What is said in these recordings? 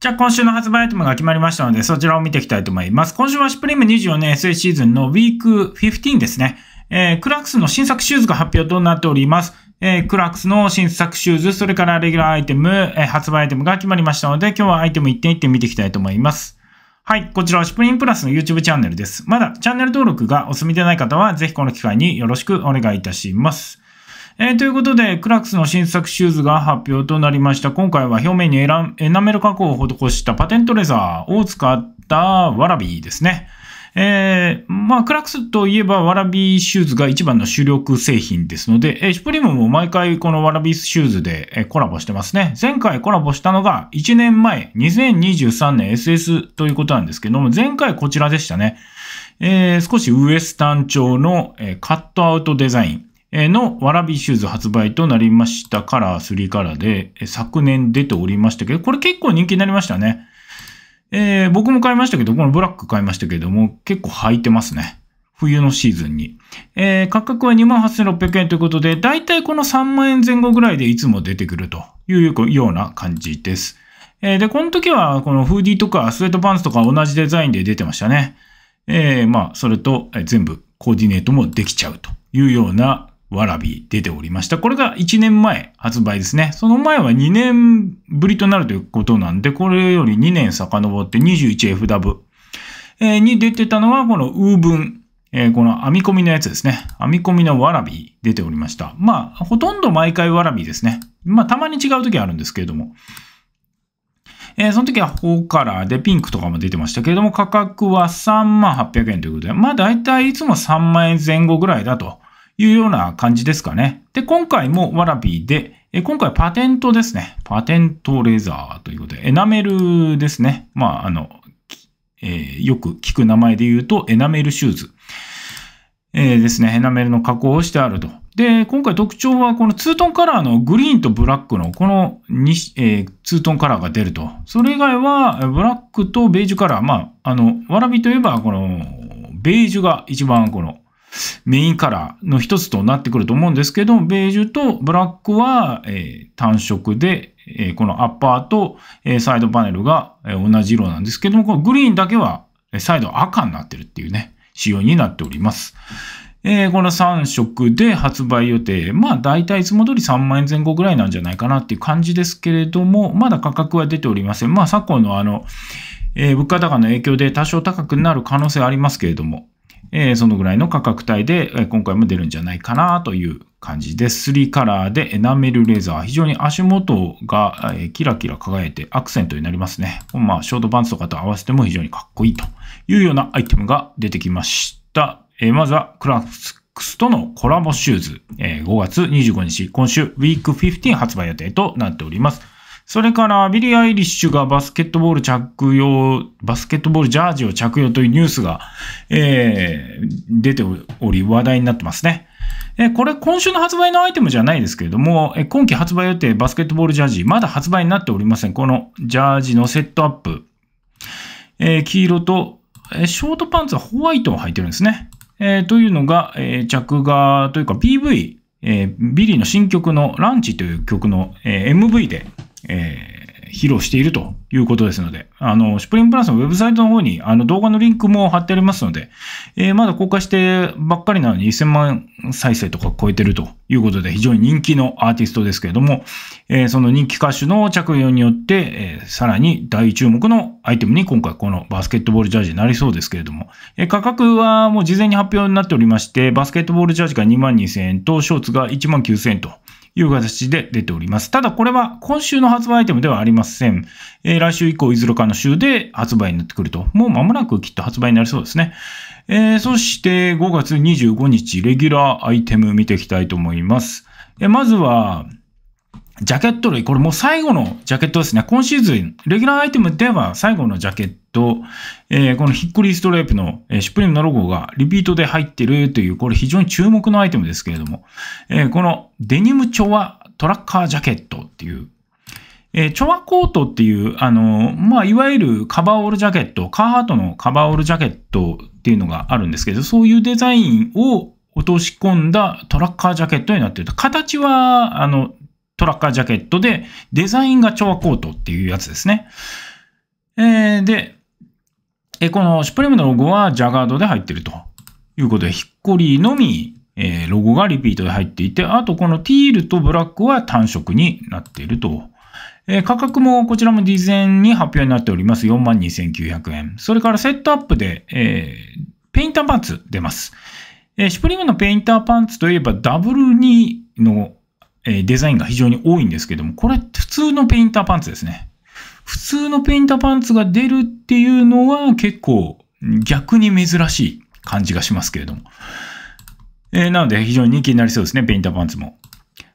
じゃあ今週の発売アイテムが決まりましたので、そちらを見ていきたいと思います。今週は Supreme24 年 SA シーズンの Week 15ですね。えー、クラックスの新作シューズが発表となっております。えー、クラックスの新作シューズ、それからレギュラーアイテム、えー、発売アイテムが決まりましたので、今日はアイテム1点1点見ていきたいと思います。はい、こちらは Supreme プラスの YouTube チャンネルです。まだチャンネル登録がお済みでない方は、ぜひこの機会によろしくお願いいたします。えー、ということで、クラックスの新作シューズが発表となりました。今回は表面にエラエナメル加工を施したパテントレザーを使ったわらびですね。えー、まあ、クラックスといえば、わらびシューズが一番の主力製品ですので、えー、シュプリムも毎回このわらびシューズで、えー、コラボしてますね。前回コラボしたのが1年前、2023年 SS ということなんですけども、前回こちらでしたね。えー、少しウエスタン調の、えー、カットアウトデザイン。のわらびシューズ発売となりましたカラー3カラーで昨年出ておりましたけど、これ結構人気になりましたね。えー、僕も買いましたけど、このブラック買いましたけども、結構履いてますね。冬のシーズンに。えー、価格は28,600円ということで、だいたいこの3万円前後ぐらいでいつも出てくるというような感じです。えー、で、この時はこのフーディーとかスウェットパンツとか同じデザインで出てましたね。えー、まあ、それと全部コーディネートもできちゃうというようなわらび出ておりました。これが1年前発売ですね。その前は2年ぶりとなるということなんで、これより2年遡って 21FW に出てたのがこのウーブン。えー、この編み込みのやつですね。編み込みのわらび出ておりました。まあ、ほとんど毎回わらびですね。まあ、たまに違う時あるんですけれども。えー、その時はーカラーでピンクとかも出てましたけれども、価格は38,000万円ということで、まあだいたいいつも3万円前後ぐらいだというような感じですかね。で、今回もワラビーで、え今回パテントですね。パテントレザーということで、エナメルですね。まあ、あの、えー、よく聞く名前で言うと、エナメルシューズ。えー、ですね、エナメルの加工をしてあると。で、今回特徴はこのツートンカラーのグリーンとブラックのこの2、えー、ツートンカラーが出ると。それ以外はブラックとベージュカラー。まあ、あの、わらびといえばこのベージュが一番このメインカラーの一つとなってくると思うんですけど、ベージュとブラックは、え単色で、えこのアッパーと、えサイドパネルが、え同じ色なんですけども、このグリーンだけは、えサイド赤になってるっていうね、仕様になっております。えー、この3色で発売予定。まあ大体いつも通り3万円前後ぐらいなんじゃないかなっていう感じですけれども、まだ価格は出ておりません。まあ昨今のあの、えー、物価高の影響で多少高くなる可能性ありますけれども、えー、そのぐらいの価格帯で、え今回も出るんじゃないかなという感じです。3カラーでエナメルレザー。非常に足元が、えキラキラ輝いてアクセントになりますね。まあ、ショートパンツとかと合わせても非常にかっこいいというようなアイテムが出てきました。えまずはクラストクスとのコラボシューズ、え5月25日、今週 Week15 発売予定となっております。それから、ビリー・アイリッシュがバスケットボール着用、バスケットボールジャージを着用というニュースが、えー、出ており、話題になってますね。えこれ、今週の発売のアイテムじゃないですけれども、え今季発売予定バスケットボールジャージ、まだ発売になっておりません。このジャージのセットアップ。えー、黄色と、えショートパンツはホワイトを履いてるんですね。えー、というのが、え着画というか PV、えビリーの新曲のランチという曲の、え MV でえー、披露しているということですので、あの、シプリングプラスのウェブサイトの方に、あの、動画のリンクも貼ってありますので、えー、まだ公開してばっかりなのに1000万再生とか超えてるということで、非常に人気のアーティストですけれども、えー、その人気歌手の着用によって、えさらに大注目のアイテムに今回このバスケットボールジャージになりそうですけれども、え価格はもう事前に発表になっておりまして、バスケットボールジャージが2万2000円と、ショーツが1万9000円と、いう形で出ております。ただこれは今週の発売アイテムではありません。えー、来週以降いずれかの週で発売になってくると。もう間もなくきっと発売になりそうですね。えー、そして5月25日、レギュラーアイテム見ていきたいと思います。えー、まずは、ジャケット類、これもう最後のジャケットですね。今シーズン、レギュラーアイテムでは最後のジャケット。と、えー、このヒックリーストレープの、えー、シュプリームのロゴがリピートで入ってるという、これ非常に注目のアイテムですけれども、えー、このデニムチョワトラッカージャケットっていう、えー、チョワコートっていう、あのー、まあ、いわゆるカバーオールジャケット、カーハートのカバーオールジャケットっていうのがあるんですけど、そういうデザインを落とし込んだトラッカージャケットになっていると。形は、あの、トラッカージャケットで、デザインがチョアコートっていうやつですね。えー、で、えこのシュプレムのロゴはジャガードで入ってるということで、ヒッコリーのみ、えロゴがリピートで入っていて、あとこのティールとブラックは単色になっていると。え価格もこちらも事前に発表になっております。42,900円。それからセットアップで、えペインターパンツ出ます。えシュプリームのペインターパンツといえばダブル2の、えデザインが非常に多いんですけども、これ普通のペインターパンツですね。普通のペインタパンツが出るっていうのは結構逆に珍しい感じがしますけれども。えー、なので非常に人気になりそうですね、ペインタパンツも。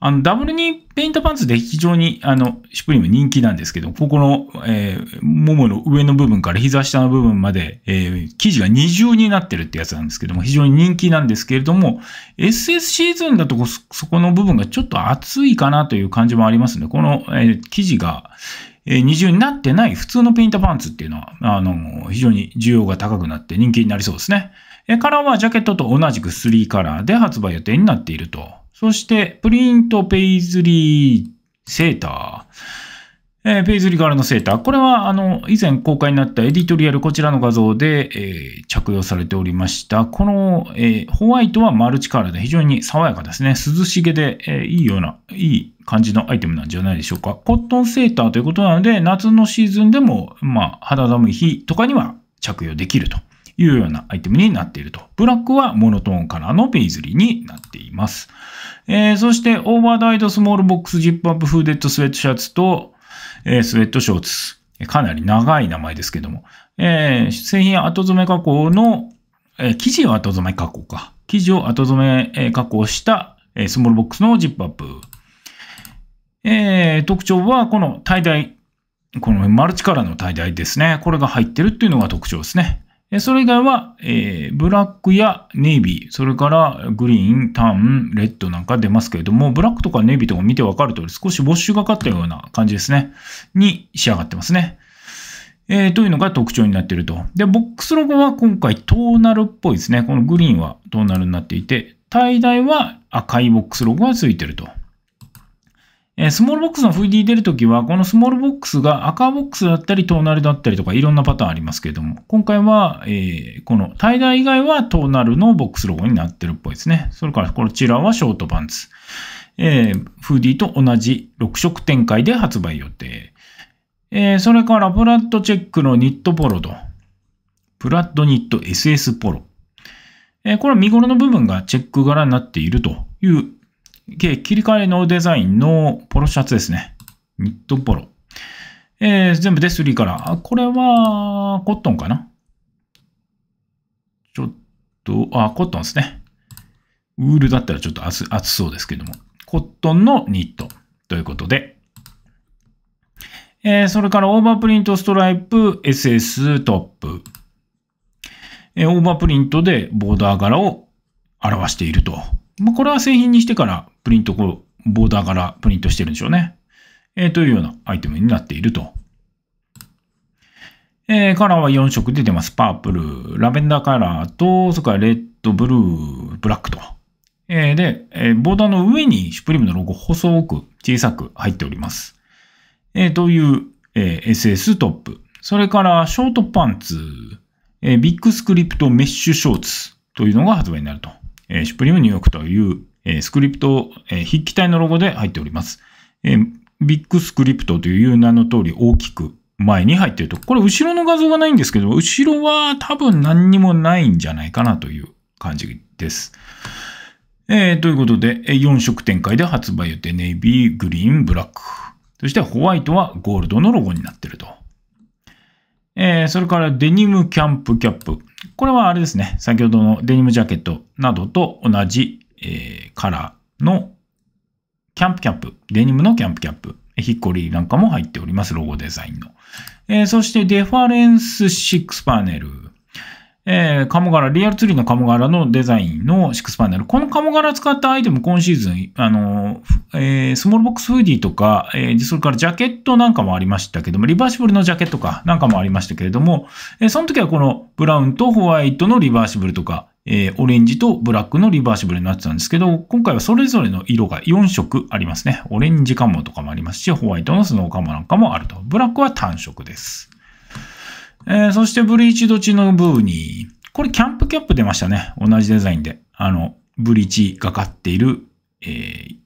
あの、ダブルにペイントパンツで非常に、あの、シュプリーム人気なんですけど、ここの、えー、ももの上の部分から膝下の部分まで、えー、生地が二重になってるってやつなんですけども、非常に人気なんですけれども、SS シーズンだとそこの部分がちょっと厚いかなという感じもありますね。この、えー、生地が、え二重になってない普通のペイントパンツっていうのは、あの、非常に需要が高くなって人気になりそうですね。えカラーはジャケットと同じく3カラーで発売予定になっていると。そして、プリントペイズリーセーター。えー、ペイズリガールのセーター。これは、あの、以前公開になったエディトリアル、こちらの画像で、えー、着用されておりました。この、えー、ホワイトはマルチカラーで非常に爽やかですね。涼しげで、えいいような、いい感じのアイテムなんじゃないでしょうか。コットンセーターということなので、夏のシーズンでも、まあ、肌寒い日とかには着用できるというようなアイテムになっていると。ブラックはモノトーンカラーのペイズリーになっています。えそして、オーバーダイドスモールボックスジップアップフーデッドスウェットシャツと、えー、スウェットショーツ。かなり長い名前ですけども。えー、製品後染め加工の、えー、生地を後染め加工か。生地を後染め加工した、えー、スモールボックスのジップアップ。えー、特徴はこの大体、このマルチカラーの滞在ですね。これが入ってるっていうのが特徴ですね。それ以外は、えー、ブラックやネイビー、それからグリーン、タン、レッドなんか出ますけれども、ブラックとかネイビーとか見てわかる通り、少しボッシュがかったような感じですね。に仕上がってますね。えー、というのが特徴になっていると。で、ボックスロゴは今回トーナルっぽいですね。このグリーンはトーナルになっていて、大台は赤いボックスロゴがついてると。えスモールボックスの VD 出るときは、このスモールボックスが赤ボックスだったり、トーナルだったりとか、いろんなパターンありますけれども、今回は、えこのタイダー以外はトーナルのボックスロゴになってるっぽいですね。それから、こちらはショートパンツ。えー、フーディーと同じ6色展開で発売予定。えー、それからブラッドチェックのニットポロと、ブラッドニット SS ポロ。えー、これは見頃の部分がチェック柄になっているという切り替えのデザインのポロシャツですね。ニットポロ。えー、全部でーから。これは、コットンかなちょっと、あ、コットンですね。ウールだったらちょっと暑暑そうですけども。コットンのニットということで。えー、それからオーバープリントストライプ SS トップ。えー、オーバープリントでボーダー柄を表していると。まあ、これは製品にしてからプリントこう、ボーダーからプリントしてるんでしょうね。えー、というようなアイテムになっていると。えー、カラーは4色出てます。パープル、ラベンダーカラーと、それからレッド、ブルー、ブラックと。えー、で、えー、ボーダーの上にシュプリームのロゴ細く小さく入っております。えー、という、えー、SS トップ。それからショートパンツ、えー、ビッグスクリプトメッシュショーツというのが発売になると。えー、シュプリームニューヨークという、えスクリプト、え筆記体のロゴで入っております。えビッグスクリプトという名の通り大きく前に入っていると。これ後ろの画像がないんですけど、後ろは多分何にもないんじゃないかなという感じです。えー、ということで、4色展開で発売予定、ネイビー、グリーン、ブラック。そしてホワイトはゴールドのロゴになっていると。えー、それからデニムキャンプキャップ。これはあれですね。先ほどのデニムジャケットなどと同じえー、カラーのキャンプキャップ、デニムのキャンプキャップ、ヒッコリーなんかも入っております、ロゴデザインの。えー、そしてデファレンス6パネル。えー、鴨柄、リアルツリーの鴨柄のデザインの6パネル。この鴨柄使ったアイテム、今シーズン、あの、えー、スモールボックスフーディーとか、えー、それからジャケットなんかもありましたけども、リバーシブルのジャケットかなんかもありましたけれども、えー、その時はこのブラウンとホワイトのリバーシブルとか、えー、オレンジとブラックのリバーシブルになってたんですけど、今回はそれぞれの色が4色ありますね。オレンジカモとかもありますし、ホワイトのスノーカモなんかもあると。ブラックは単色です。えー、そしてブリーチ土地のブーニー。これキャンプキャップ出ましたね。同じデザインで。あの、ブリーチがかっている、えー、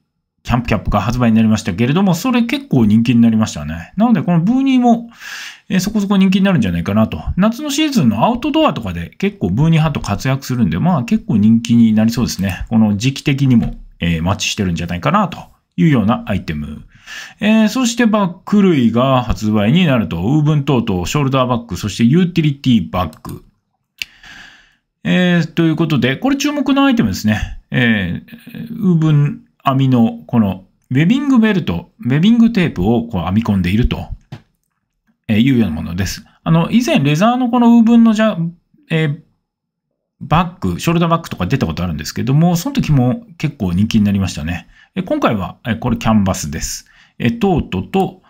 キャンプキャップが発売になりましたけれども、それ結構人気になりましたね。なので、このブーニーも、えそこそこ人気になるんじゃないかなと。夏のシーズンのアウトドアとかで結構ブーニー派と活躍するんで、まあ結構人気になりそうですね。この時期的にも、えー、マッチしてるんじゃないかなというようなアイテム。えー、そしてバック類が発売になると、ウーブン等々、ショルダーバッグ、そしてユーティリティバッグ。えー、ということで、これ注目のアイテムですね。えー、ウーブン編みのこのウェビングベルト、ウェビングテープをこう編み込んでいるというようなものです。あの、以前レザーのこのウーブンのじゃ、えー、バッグ、ショルダーバッグとか出たことあるんですけども、その時も結構人気になりましたね。え今回は、えこれキャンバスです。えトートと、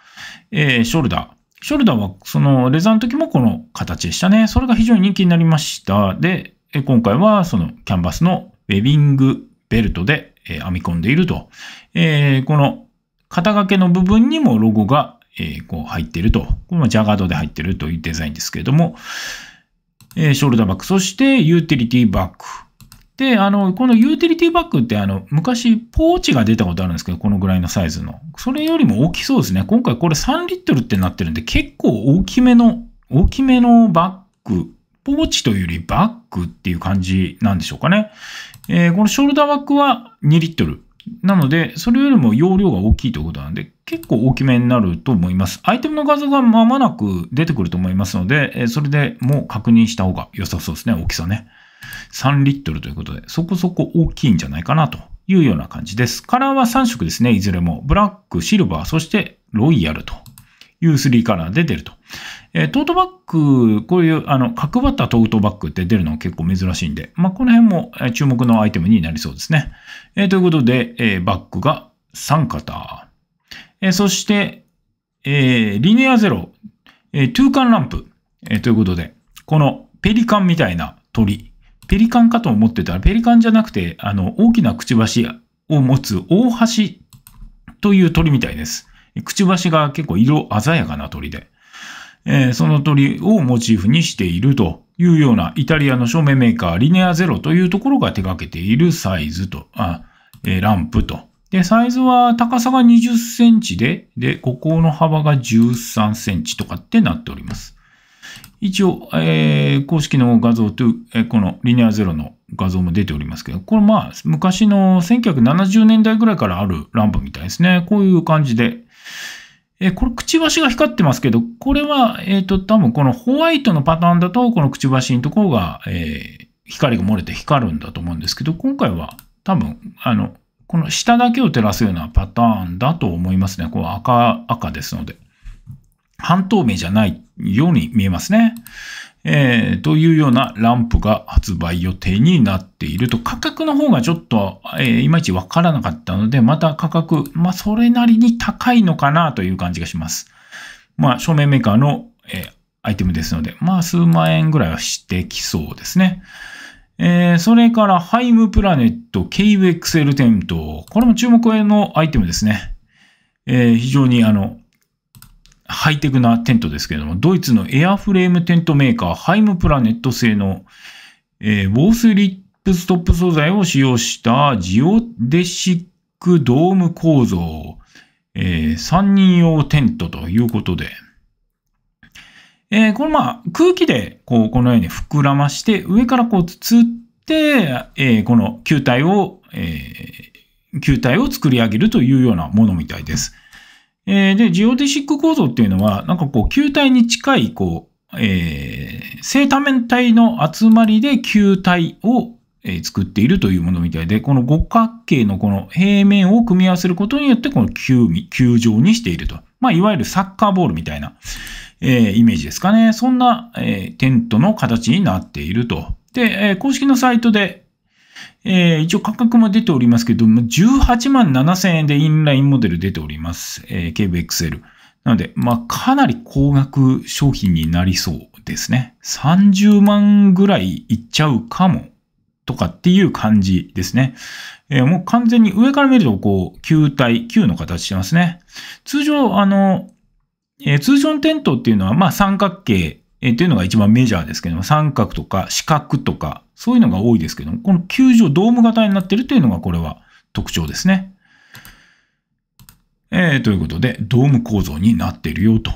えー、ショルダー。ショルダーは、その、レザーの時もこの形でしたね。それが非常に人気になりました。で、今回はそのキャンバスのウェビングベルトでえ編み込んでいると、えこの肩掛けの部分にもロゴが、えこう入っていると、これもジャガードで入っているというデザインですけれども、えショルダーバッグ、そしてユーティリティバッグ。で、あの、このユーティリティバッグって、あの、昔ポーチが出たことあるんですけど、このぐらいのサイズの。それよりも大きそうですね。今回これ3リットルってなってるんで、結構大きめの、大きめのバッグ、ポーチというよりバッグっていう感じなんでしょうかね。えー、このショルダーバッグは2リットル。なので、それよりも容量が大きいということなんで、結構大きめになると思います。アイテムの画像がまもなく出てくると思いますので、えそれでもう確認した方が良さそうですね、大きさね。3リットルということで、そこそこ大きいんじゃないかなというような感じです。カラーは3色ですね、いずれも。ブラック、シルバー、そしてロイヤルと U3 から出てると。えー、トートバッグ、こういう、あの、角張ったトートバッグって出るの結構珍しいんで、まあ、この辺も注目のアイテムになりそうですね。えー、ということで、えー、バッグが3型。えー、そして、えー、リネアゼロ、えー、トゥーカンランプ。えー、ということで、このペリカンみたいな鳥。ペリカンかと思ってたら、ペリカンじゃなくて、あの、大きなくちばしを持つ大橋という鳥みたいです。くちばしが結構色鮮やかな鳥で、えー、その鳥をモチーフにしているというようなイタリアの照明メーカーリネアゼロというところが手掛けているサイズと、あ、えー、ランプと。で、サイズは高さが20センチで、で、ここの幅が13センチとかってなっております。一応、えー、公式の画像と、えー、このリネアゼロの画像も出ておりますけど、これまあ、昔の1970年代ぐらいからあるランプみたいですね。こういう感じで、えー、これ、くちばしが光ってますけど、これは、えっ、ー、と、多分このホワイトのパターンだと、このくちばしのところが、えー、光が漏れて光るんだと思うんですけど、今回は多分、あの、この下だけを照らすようなパターンだと思いますね。こう赤、赤ですので。半透明じゃないように見えますね。えー、というようなランプが発売予定になっていると、価格の方がちょっと、えー、いまいちわからなかったので、また価格、まあ、それなりに高いのかなという感じがします。まあ、照明メーカーの、えー、アイテムですので、まあ、数万円ぐらいはしてきそうですね。えー、それから、ハイムプラネット KUXL テント。これも注目のアイテムですね。えー、非常にあの、ハイテクなテントですけれども、ドイツのエアフレームテントメーカー、ハイムプラネット製の、えー、ウォースリップストップ素材を使用したジオデシックドーム構造、えー、3人用テントということで、えー、このまあ空気でこうこのように膨らまして上からこうつって、えー、この球体を、えー、球体を作り上げるというようなものみたいです。えー、で、ジオデシック構造っていうのは、なんかこう、球体に近い、こう、えー、正多面体の集まりで球体を、えー、作っているというものみたいで、この五角形のこの平面を組み合わせることによって、この球、球状にしていると。まあ、いわゆるサッカーボールみたいな、えー、イメージですかね。そんな、えー、テントの形になっていると。で、えー、公式のサイトで、えー、一応価格も出ておりますけど、18万7000円でインラインモデル出ております。えー、ケーブ XL。なので、まあ、かなり高額商品になりそうですね。30万ぐらいいっちゃうかも、とかっていう感じですね。えー、もう完全に上から見ると、こう、球体、球の形してますね。通常、あの、えー、通常のテントっていうのは、まあ、三角形えー、というのが一番メジャーですけども、三角とか四角とか、そういうのが多いですけども、この球場ドーム型になってるというのがこれは特徴ですね。えー、ということで、ドーム構造になっているよと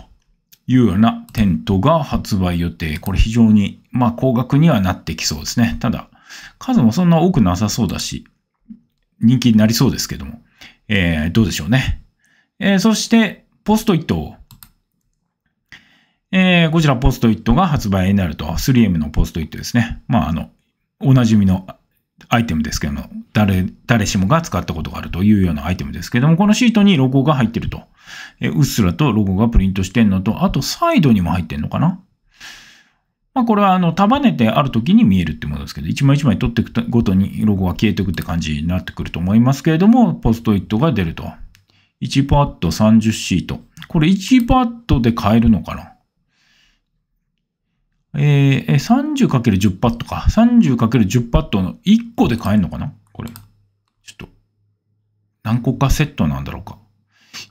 いうようなテントが発売予定。これ非常に、まあ、高額にはなってきそうですね。ただ、数もそんな多くなさそうだし、人気になりそうですけども、えー、どうでしょうね。えー、そして、ポストイットえー、こちらポストイットが発売になると、3M のポストイットですね。まあ、あの、おなじみのアイテムですけども、誰、誰しもが使ったことがあるというようなアイテムですけども、このシートにロゴが入ってると。えうっすらとロゴがプリントしてんのと、あとサイドにも入ってんのかなまあ、これはあの束ねてある時に見えるってものですけど、一枚一枚取っていくごとにロゴが消えていくって感じになってくると思いますけれども、ポストイットが出ると。1パッド30シート。これ1パッドで買えるのかなえー、30×10 パットか。30×10 パットの1個で買えるのかなこれ。ちょっと。何個かセットなんだろうか。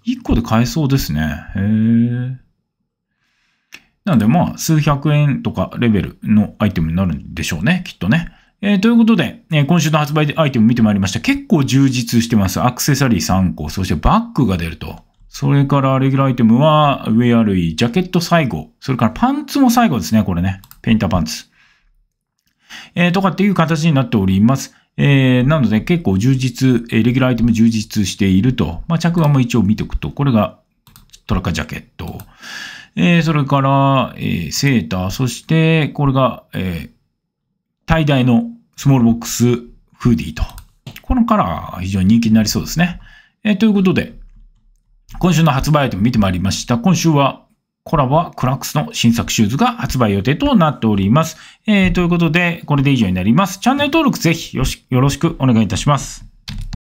1個で買えそうですね。へえ。なんでまあ、数百円とかレベルのアイテムになるんでしょうね。きっとね。えー、ということで、えー、今週の発売アイテム見てまいりました。結構充実してます。アクセサリー3個、そしてバッグが出ると。それからレギュラーアイテムは、ウェア類、ジャケット最後。それからパンツも最後ですね、これね。ペインターパンツ。えー、とかっていう形になっております。えー、なので結構充実、えレギュラーアイテム充実していると。まあ、着眼も一応見ておくと、これがトラカジャケット。えー、それから、えー、セーター。そして、これが、えー、最大のスモールボックスフーディーと。このカラー非常に人気になりそうですね。えー、ということで、今週の発売アイテム見てまいりました。今週はコラボはクラックスの新作シューズが発売予定となっております。えー、ということで、これで以上になります。チャンネル登録ぜひよろしくお願いいたします。